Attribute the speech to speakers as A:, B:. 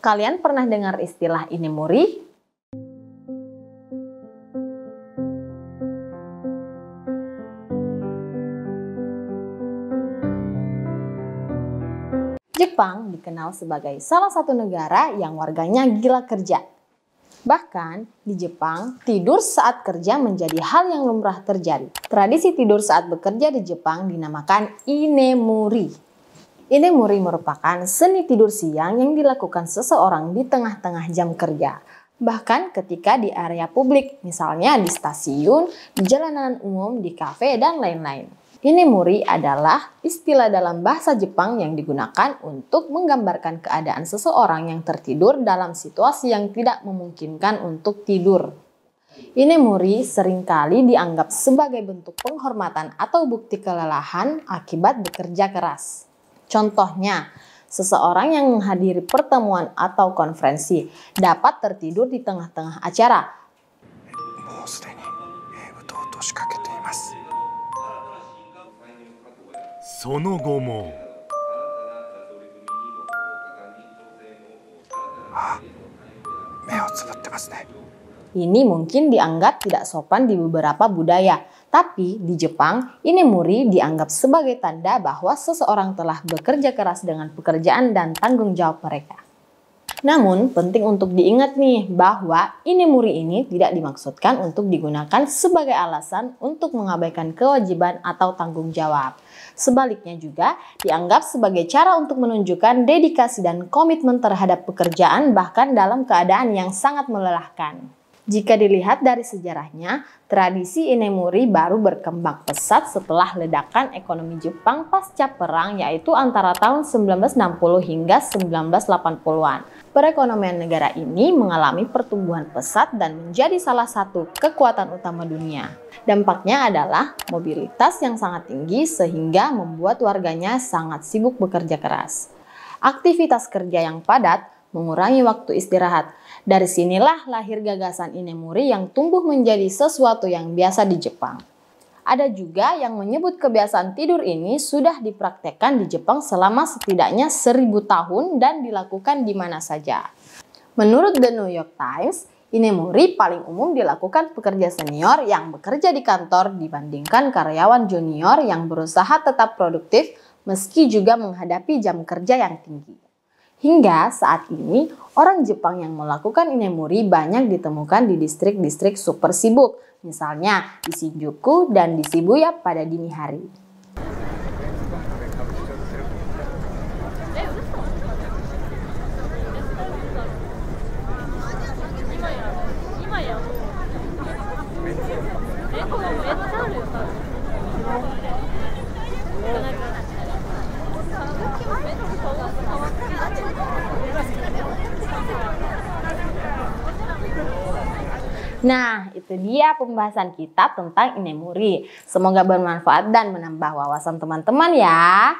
A: Kalian pernah dengar istilah ini muri? Jepang dikenal sebagai salah satu negara yang warganya gila kerja. Bahkan di Jepang, tidur saat kerja menjadi hal yang lumrah terjadi. Tradisi tidur saat bekerja di Jepang dinamakan inemuri. Inemori merupakan seni tidur siang yang dilakukan seseorang di tengah-tengah jam kerja, bahkan ketika di area publik, misalnya di stasiun, di jalanan umum, di kafe, dan lain-lain. Inemori adalah istilah dalam bahasa Jepang yang digunakan untuk menggambarkan keadaan seseorang yang tertidur dalam situasi yang tidak memungkinkan untuk tidur. Inemori seringkali dianggap sebagai bentuk penghormatan atau bukti kelelahan akibat bekerja keras. Contohnya, seseorang yang menghadiri pertemuan atau konferensi dapat tertidur di tengah-tengah acara. Ini mungkin dianggap tidak sopan di beberapa budaya, tapi di Jepang, ini muri dianggap sebagai tanda bahwa seseorang telah bekerja keras dengan pekerjaan dan tanggung jawab mereka. Namun, penting untuk diingat nih bahwa ini muri ini tidak dimaksudkan untuk digunakan sebagai alasan untuk mengabaikan kewajiban atau tanggung jawab. Sebaliknya juga dianggap sebagai cara untuk menunjukkan dedikasi dan komitmen terhadap pekerjaan bahkan dalam keadaan yang sangat melelahkan. Jika dilihat dari sejarahnya, tradisi inemuri baru berkembang pesat setelah ledakan ekonomi Jepang pasca perang yaitu antara tahun 1960 hingga 1980-an. Perekonomian negara ini mengalami pertumbuhan pesat dan menjadi salah satu kekuatan utama dunia. Dampaknya adalah mobilitas yang sangat tinggi sehingga membuat warganya sangat sibuk bekerja keras. Aktivitas kerja yang padat mengurangi waktu istirahat. Dari sinilah lahir gagasan Inemuri yang tumbuh menjadi sesuatu yang biasa di Jepang. Ada juga yang menyebut kebiasaan tidur ini sudah dipraktekkan di Jepang selama setidaknya seribu tahun dan dilakukan di mana saja. Menurut The New York Times, Inemuri paling umum dilakukan pekerja senior yang bekerja di kantor dibandingkan karyawan junior yang berusaha tetap produktif meski juga menghadapi jam kerja yang tinggi. Hingga saat ini, orang Jepang yang melakukan inemuri banyak ditemukan di distrik-distrik super sibuk, misalnya di Shinjuku dan di Shibuya pada dini hari. Nah, itu dia pembahasan kita tentang inemuri. Semoga bermanfaat dan menambah wawasan teman-teman ya.